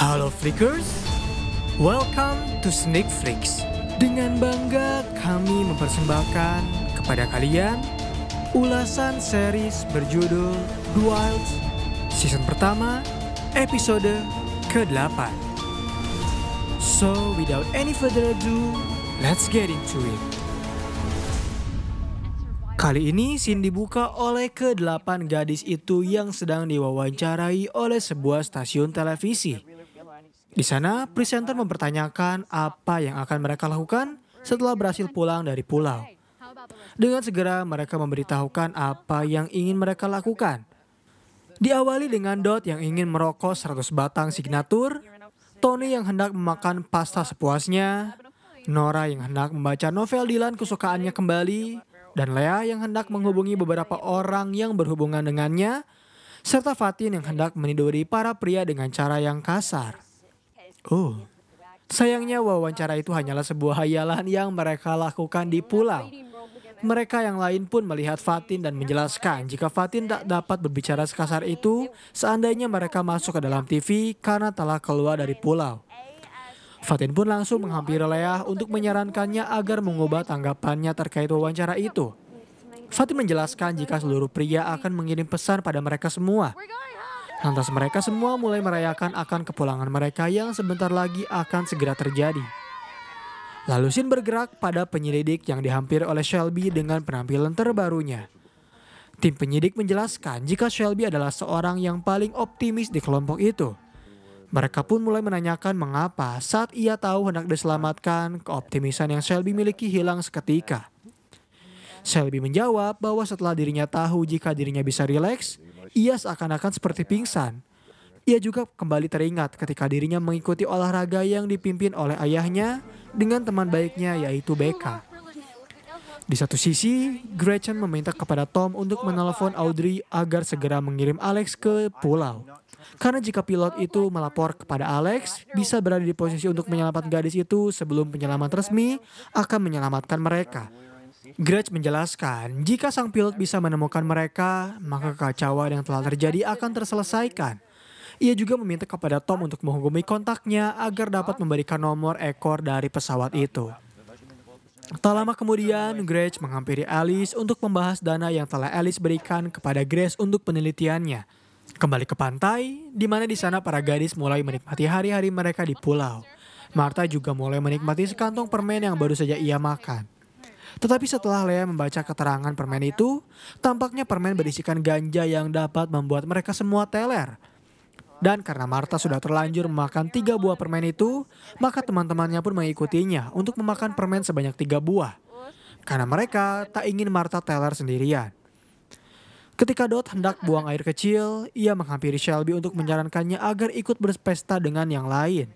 Halo Flickers, welcome to Sneak Freaks. Dengan bangga kami mempersembahkan kepada kalian ulasan series berjudul Duels season pertama episode ke-8. So without any further ado, let's get into it. Kali ini scene dibuka oleh ke kedelapan gadis itu yang sedang diwawancarai oleh sebuah stasiun televisi. Di sana, presenter mempertanyakan apa yang akan mereka lakukan setelah berhasil pulang dari pulau. Dengan segera mereka memberitahukan apa yang ingin mereka lakukan. Diawali dengan Dot yang ingin merokok 100 batang signatur, Tony yang hendak memakan pasta sepuasnya, Nora yang hendak membaca novel Dylan kesukaannya kembali, dan Lea yang hendak menghubungi beberapa orang yang berhubungan dengannya, serta Fatin yang hendak meniduri para pria dengan cara yang kasar. Oh. Sayangnya wawancara itu hanyalah sebuah hayalan yang mereka lakukan di pulau. Mereka yang lain pun melihat Fatin dan menjelaskan jika Fatin tak dapat berbicara sekasar itu seandainya mereka masuk ke dalam TV karena telah keluar dari pulau. Fatin pun langsung menghampiri Leah untuk menyarankannya agar mengubah tanggapannya terkait wawancara itu. Fatin menjelaskan jika seluruh pria akan mengirim pesan pada mereka semua. Lantas mereka semua mulai merayakan akan kepulangan mereka yang sebentar lagi akan segera terjadi. Lalu sin bergerak pada penyelidik yang dihampiri oleh Shelby dengan penampilan terbarunya. Tim penyidik menjelaskan jika Shelby adalah seorang yang paling optimis di kelompok itu. Mereka pun mulai menanyakan mengapa saat ia tahu hendak diselamatkan, keoptimisan yang Shelby miliki hilang seketika. Shelby menjawab bahwa setelah dirinya tahu jika dirinya bisa rileks, ia seakan-akan seperti pingsan. Ia juga kembali teringat ketika dirinya mengikuti olahraga yang dipimpin oleh ayahnya dengan teman baiknya yaitu Becca. Di satu sisi, Gretchen meminta kepada Tom untuk menelpon Audrey agar segera mengirim Alex ke pulau. Karena jika pilot itu melapor kepada Alex, bisa berada di posisi untuk menyelamatkan gadis itu sebelum penyelamat resmi akan menyelamatkan mereka. Gretsch menjelaskan, jika sang pilot bisa menemukan mereka, maka kekacauan yang telah terjadi akan terselesaikan. Ia juga meminta kepada Tom untuk menghubungi kontaknya agar dapat memberikan nomor ekor dari pesawat itu. Tak lama kemudian, Gretsch menghampiri Alice untuk membahas dana yang telah Alice berikan kepada Grace untuk penelitiannya. Kembali ke pantai, di mana di sana para gadis mulai menikmati hari-hari mereka di pulau. Martha juga mulai menikmati sekantong permen yang baru saja ia makan. Tetapi setelah Lea membaca keterangan permen itu, tampaknya permen berisikan ganja yang dapat membuat mereka semua teler. Dan karena Martha sudah terlanjur memakan tiga buah permen itu, maka teman-temannya pun mengikutinya untuk memakan permen sebanyak tiga buah. Karena mereka tak ingin Martha teler sendirian. Ketika Dot hendak buang air kecil, ia menghampiri Shelby untuk menyarankannya agar ikut berpesta dengan yang lain.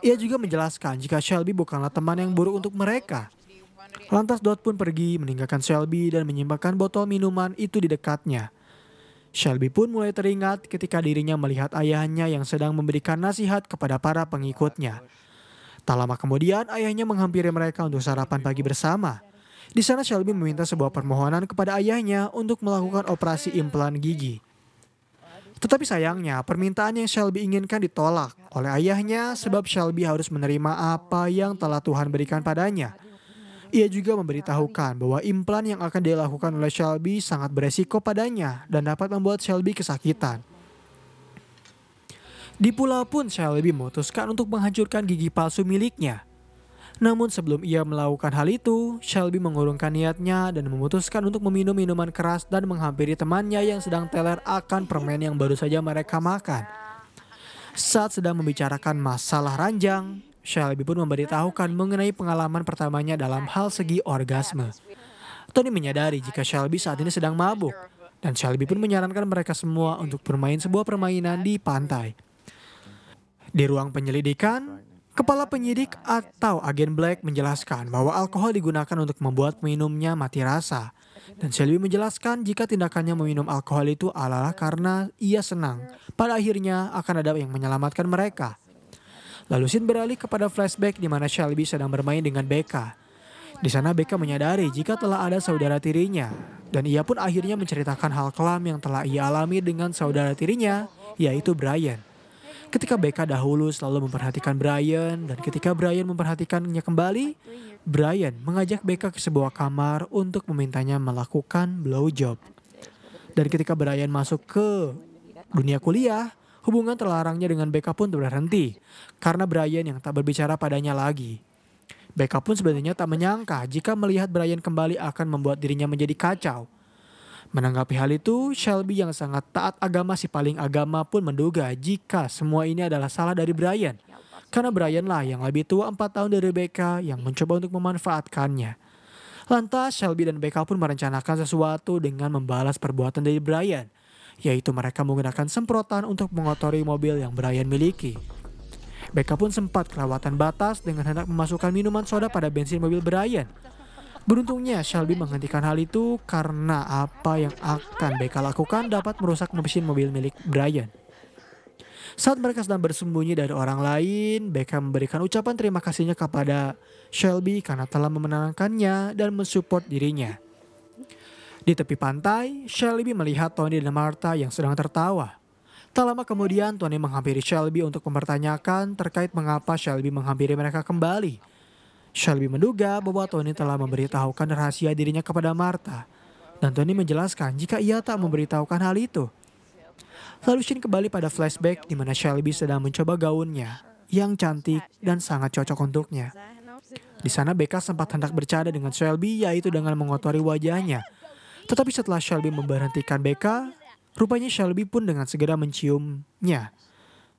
Ia juga menjelaskan jika Shelby bukanlah teman yang buruk untuk mereka. Lantas Dot pun pergi meninggalkan Shelby dan menyimpan botol minuman itu di dekatnya. Shelby pun mulai teringat ketika dirinya melihat ayahnya yang sedang memberikan nasihat kepada para pengikutnya. Tak lama kemudian ayahnya menghampiri mereka untuk sarapan pagi bersama. Di sana Shelby meminta sebuah permohonan kepada ayahnya untuk melakukan operasi implan gigi. Tetapi sayangnya, permintaan yang Shelby inginkan ditolak oleh ayahnya sebab Shelby harus menerima apa yang telah Tuhan berikan padanya. Ia juga memberitahukan bahwa implan yang akan dilakukan oleh Shelby sangat beresiko padanya dan dapat membuat Shelby kesakitan. Di pulau pun Shelby memutuskan untuk menghancurkan gigi palsu miliknya. Namun sebelum ia melakukan hal itu, Shelby mengurungkan niatnya dan memutuskan untuk meminum minuman keras dan menghampiri temannya yang sedang teler akan permen yang baru saja mereka makan. Saat sedang membicarakan masalah ranjang, Shelby pun memberitahukan mengenai pengalaman pertamanya dalam hal segi orgasme. Tony menyadari jika Shelby saat ini sedang mabuk, dan Shelby pun menyarankan mereka semua untuk bermain sebuah permainan di pantai. Di ruang penyelidikan, kepala penyidik atau agen Black menjelaskan bahwa alkohol digunakan untuk membuat minumnya mati rasa. Dan Shelby menjelaskan jika tindakannya meminum alkohol itu adalah karena ia senang. Pada akhirnya akan ada yang menyelamatkan mereka. Lalu Sin beralih kepada flashback di mana Shelby sedang bermain dengan Becca. Di sana Becca menyadari jika telah ada saudara tirinya. Dan ia pun akhirnya menceritakan hal kelam yang telah ia alami dengan saudara tirinya, yaitu Brian. Ketika Becca dahulu selalu memperhatikan Brian, dan ketika Brian memperhatikannya kembali, Brian mengajak Becca ke sebuah kamar untuk memintanya melakukan blowjob. Dan ketika Brian masuk ke dunia kuliah, Hubungan terlarangnya dengan Becca pun berhenti karena Brian yang tak berbicara padanya lagi. Becca pun sebenarnya tak menyangka jika melihat Brian kembali akan membuat dirinya menjadi kacau. Menanggapi hal itu, Shelby yang sangat taat agama si paling agama pun menduga jika semua ini adalah salah dari Brian. Karena Brian lah yang lebih tua 4 tahun dari Becca yang mencoba untuk memanfaatkannya. Lantas Shelby dan Becca pun merencanakan sesuatu dengan membalas perbuatan dari Brian yaitu mereka menggunakan semprotan untuk mengotori mobil yang Brian miliki. Becca pun sempat kelewatan batas dengan hendak memasukkan minuman soda pada bensin mobil Brian. Beruntungnya Shelby menghentikan hal itu karena apa yang akan Becca lakukan dapat merusak mesin mobil milik Brian. Saat mereka sedang bersembunyi dari orang lain, Becca memberikan ucapan terima kasihnya kepada Shelby karena telah memenangkannya dan mensupport dirinya. Di tepi pantai, Shelby melihat Tony dan Martha yang sedang tertawa. Tak lama kemudian, Tony menghampiri Shelby untuk mempertanyakan terkait mengapa Shelby menghampiri mereka kembali. Shelby menduga bahwa Tony telah memberitahukan rahasia dirinya kepada Martha. Dan Tony menjelaskan jika ia tak memberitahukan hal itu. Lalu Shin kembali pada flashback di mana Shelby sedang mencoba gaunnya yang cantik dan sangat cocok untuknya. Di sana Becca sempat hendak bercanda dengan Shelby yaitu dengan mengotori wajahnya tetapi setelah Shelby memberhentikan BK, rupanya Shelby pun dengan segera menciumnya.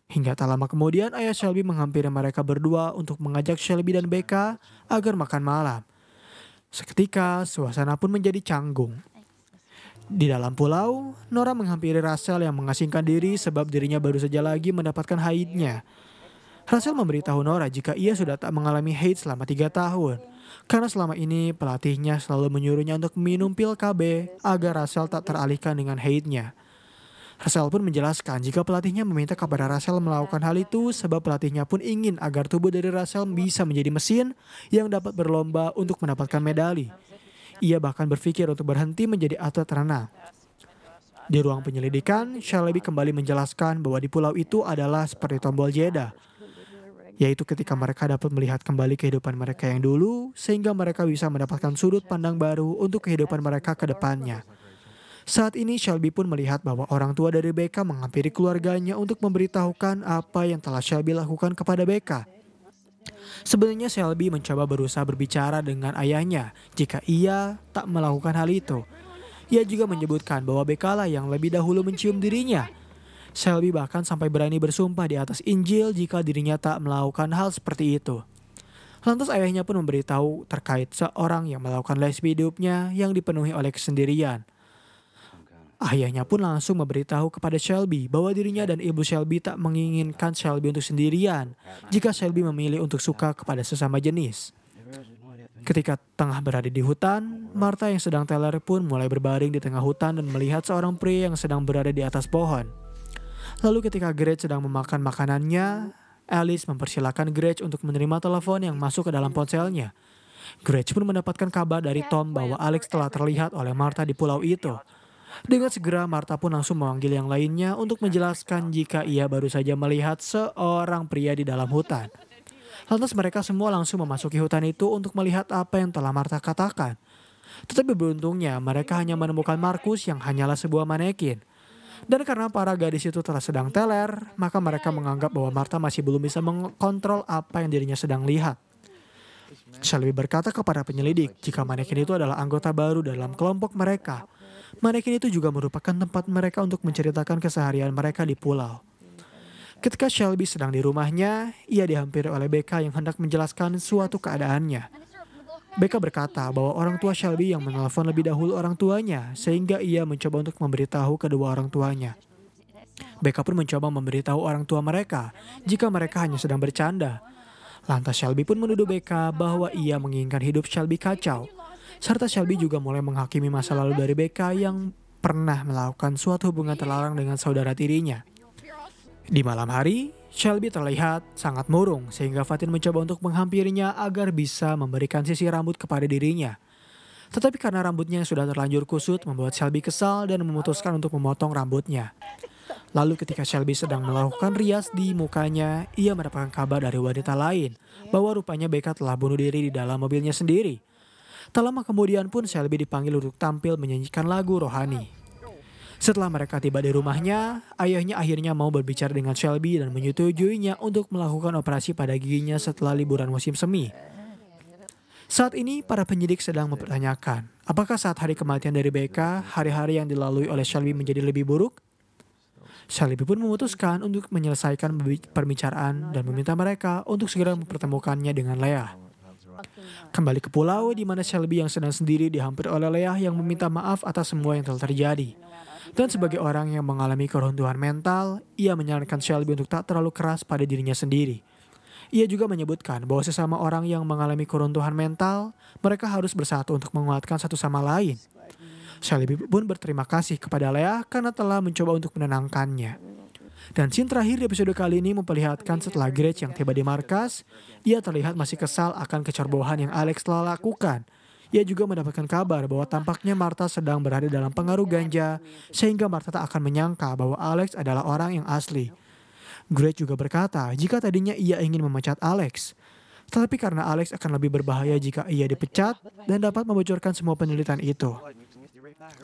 Hingga tak lama kemudian ayah Shelby menghampiri mereka berdua untuk mengajak Shelby dan BK agar makan malam. Seketika suasana pun menjadi canggung. Di dalam pulau, Nora menghampiri Russell yang mengasingkan diri sebab dirinya baru saja lagi mendapatkan haidnya. Russell memberitahu Nora jika ia sudah tak mengalami haid selama tiga tahun. Karena selama ini pelatihnya selalu menyuruhnya untuk minum pil KB agar Rasel tak teralihkan dengan hate-nya. pun menjelaskan jika pelatihnya meminta kepada Rasel melakukan hal itu sebab pelatihnya pun ingin agar tubuh dari Rasel bisa menjadi mesin yang dapat berlomba untuk mendapatkan medali. Ia bahkan berpikir untuk berhenti menjadi atlet renang. Di ruang penyelidikan, Shelby kembali menjelaskan bahwa di pulau itu adalah seperti tombol jeda yaitu ketika mereka dapat melihat kembali kehidupan mereka yang dulu, sehingga mereka bisa mendapatkan sudut pandang baru untuk kehidupan mereka ke depannya. Saat ini Shelby pun melihat bahwa orang tua dari Becca menghampiri keluarganya untuk memberitahukan apa yang telah Shelby lakukan kepada Becca. Sebenarnya Shelby mencoba berusaha berbicara dengan ayahnya jika ia tak melakukan hal itu. Ia juga menyebutkan bahwa Becca lah yang lebih dahulu mencium dirinya Shelby bahkan sampai berani bersumpah di atas Injil jika dirinya tak melakukan hal seperti itu. Lantas ayahnya pun memberitahu terkait seorang yang melakukan lesbi hidupnya yang dipenuhi oleh kesendirian. Ayahnya pun langsung memberitahu kepada Shelby bahwa dirinya dan ibu Shelby tak menginginkan Shelby untuk sendirian jika Shelby memilih untuk suka kepada sesama jenis. Ketika tengah berada di hutan, Martha yang sedang teler pun mulai berbaring di tengah hutan dan melihat seorang pria yang sedang berada di atas pohon. Lalu ketika Grace sedang memakan makanannya, Alice mempersilahkan Grace untuk menerima telepon yang masuk ke dalam ponselnya. Grace pun mendapatkan kabar dari Tom bahwa Alex telah terlihat oleh Martha di pulau itu. Dengan segera Martha pun langsung memanggil yang lainnya untuk menjelaskan jika ia baru saja melihat seorang pria di dalam hutan. Lantas mereka semua langsung memasuki hutan itu untuk melihat apa yang telah Martha katakan. Tetapi beruntungnya mereka hanya menemukan Markus yang hanyalah sebuah manekin. Dan karena para gadis itu telah sedang teler, maka mereka menganggap bahwa Martha masih belum bisa mengkontrol apa yang dirinya sedang lihat. Shelby berkata kepada penyelidik jika manekin itu adalah anggota baru dalam kelompok mereka. Manekin itu juga merupakan tempat mereka untuk menceritakan keseharian mereka di pulau. Ketika Shelby sedang di rumahnya, ia dihampiri oleh BK yang hendak menjelaskan suatu keadaannya. Beka berkata bahwa orang tua Shelby yang menelpon lebih dahulu orang tuanya, sehingga ia mencoba untuk memberitahu kedua orang tuanya. Beka pun mencoba memberitahu orang tua mereka jika mereka hanya sedang bercanda. Lantas Shelby pun menuduh Becca bahwa ia menginginkan hidup Shelby kacau. Serta Shelby juga mulai menghakimi masa lalu dari Becca yang pernah melakukan suatu hubungan terlarang dengan saudara tirinya. Di malam hari, Shelby terlihat sangat murung sehingga Fatin mencoba untuk menghampirinya agar bisa memberikan sisi rambut kepada dirinya. Tetapi karena rambutnya sudah terlanjur kusut membuat Shelby kesal dan memutuskan untuk memotong rambutnya. Lalu ketika Shelby sedang melakukan rias di mukanya, ia mendapatkan kabar dari wanita lain bahwa rupanya Becca telah bunuh diri di dalam mobilnya sendiri. Tak lama kemudian pun Shelby dipanggil untuk tampil menyanyikan lagu rohani. Setelah mereka tiba di rumahnya, ayahnya akhirnya mau berbicara dengan Shelby dan menyetujuinya untuk melakukan operasi pada giginya setelah liburan musim semi. Saat ini, para penyidik sedang mempertanyakan, apakah saat hari kematian dari Becca, hari-hari yang dilalui oleh Shelby menjadi lebih buruk? Shelby pun memutuskan untuk menyelesaikan perbicaraan dan meminta mereka untuk segera mempertemukannya dengan Leah. Kembali ke pulau di mana Shelby yang sedang sendiri dihampiri oleh Leah yang meminta maaf atas semua yang telah terjadi. Dan sebagai orang yang mengalami keruntuhan mental, ia menyarankan Shelby untuk tak terlalu keras pada dirinya sendiri. Ia juga menyebutkan bahwa sesama orang yang mengalami keruntuhan mental, mereka harus bersatu untuk menguatkan satu sama lain. Shelby pun berterima kasih kepada Leah karena telah mencoba untuk menenangkannya. Dan scene terakhir di episode kali ini memperlihatkan setelah Gretch yang tiba di markas, ia terlihat masih kesal akan kecerobohan yang Alex telah lakukan – ia juga mendapatkan kabar bahwa tampaknya Martha sedang berada dalam pengaruh ganja, sehingga Martha tak akan menyangka bahwa Alex adalah orang yang asli. Grace juga berkata jika tadinya ia ingin memecat Alex, tetapi karena Alex akan lebih berbahaya jika ia dipecat dan dapat membocorkan semua penelitian itu.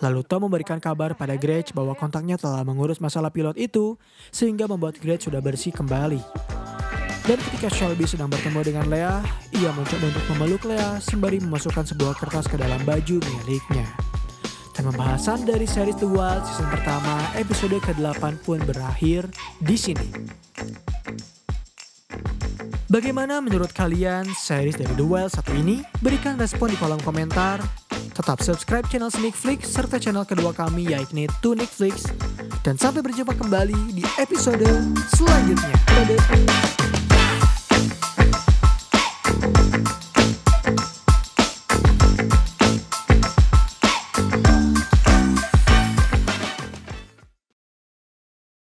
Lalu Tom memberikan kabar pada Grace bahwa kontaknya telah mengurus masalah pilot itu, sehingga membuat Gretsch sudah bersih kembali. Dan ketika Shelby sedang bertemu dengan Lea, ia mencoba untuk memeluk Lea sembari memasukkan sebuah kertas ke dalam baju miliknya. Dan pembahasan dari seri The Wild season pertama episode ke-8 pun berakhir di sini. Bagaimana menurut kalian series dari The Wild satu ini? Berikan respon di kolom komentar. Tetap subscribe channel Sneakflix serta channel kedua kami yakni Tunikflix. Dan sampai berjumpa kembali di episode selanjutnya. Dadah.